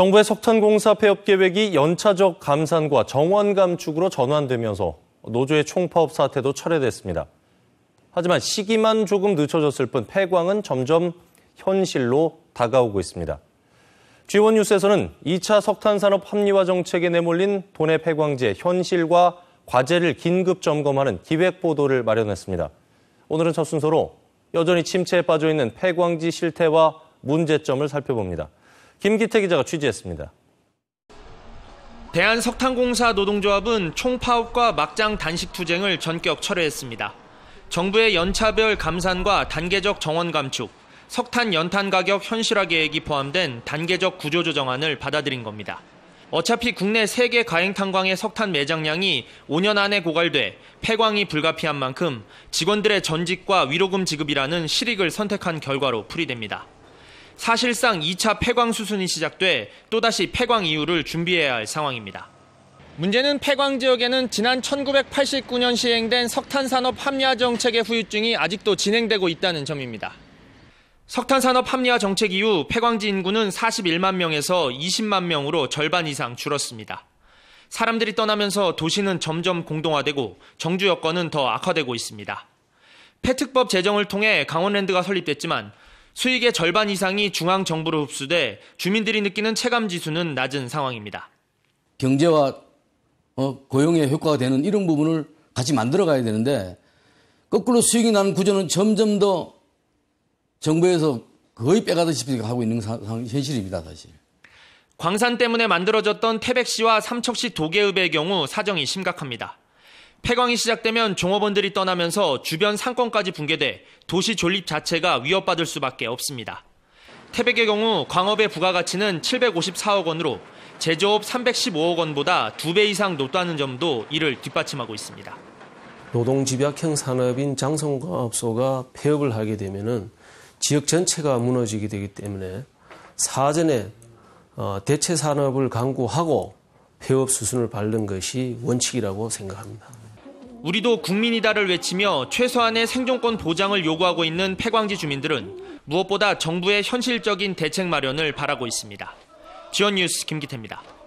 정부의 석탄공사 폐업 계획이 연차적 감산과 정원 감축으로 전환되면서 노조의 총파업 사태도 철회됐습니다. 하지만 시기만 조금 늦춰졌을 뿐 폐광은 점점 현실로 다가오고 있습니다. G1 뉴스에서는 2차 석탄산업 합리화 정책에 내몰린 도내 폐광지의 현실과 과제를 긴급 점검하는 기획 보도를 마련했습니다. 오늘은 첫 순서로 여전히 침체에 빠져 있는 폐광지 실태와 문제점을 살펴봅니다. 김기태 기자가 취재했습니다. 대한석탄공사 노동조합은 총파업과 막장 단식 투쟁을 전격 철회했습니다. 정부의 연차별 감산과 단계적 정원 감축, 석탄 연탄 가격 현실화 계획이 포함된 단계적 구조조정안을 받아들인 겁니다. 어차피 국내 세계 가행탄광의 석탄 매장량이 5년 안에 고갈돼 폐광이 불가피한 만큼 직원들의 전직과 위로금 지급이라는 실익을 선택한 결과로 풀이됩니다. 사실상 2차 폐광 수순이 시작돼 또다시 폐광 이후를 준비해야 할 상황입니다. 문제는 폐광 지역에는 지난 1989년 시행된 석탄산업 합리화 정책의 후유증이 아직도 진행되고 있다는 점입니다. 석탄산업 합리화 정책 이후 폐광지 인구는 41만 명에서 20만 명으로 절반 이상 줄었습니다. 사람들이 떠나면서 도시는 점점 공동화되고 정주 여건은 더 악화되고 있습니다. 폐특법 제정을 통해 강원랜드가 설립됐지만 수익의 절반 이상이 중앙 정부로 흡수돼 주민들이 느끼는 체감 지수는 낮은 상황입니다. 경제와 어, 고용의 효과가 되는 이런 부분을 같이 만들어 가야 되는데 거꾸로 수익이 나는 구조는 점점 더 정부에서 거의 빼가듯이 하고 있는 상황 현실입니다, 사실. 광산 때문에 만들어졌던 태백시와 삼척시 도계읍의 경우 사정이 심각합니다. 폐광이 시작되면 종업원들이 떠나면서 주변 상권까지 붕괴돼 도시 존립 자체가 위협받을 수밖에 없습니다. 태백의 경우 광업의 부가가치는 754억 원으로 제조업 315억 원보다 2배 이상 높다는 점도 이를 뒷받침하고 있습니다. 노동 집약형 산업인 장성과업소가 폐업을 하게 되면은 지역 전체가 무너지게 되기 때문에 사전에 어, 대체 산업을 강구하고 폐업 수순을 밟는 것이 원칙이라고 생각합니다. 우리도 국민이다를 외치며 최소한의 생존권 보장을 요구하고 있는 폐광지 주민들은 무엇보다 정부의 현실적인 대책 마련을 바라고 있습니다. 지원 뉴스 김기태입니다.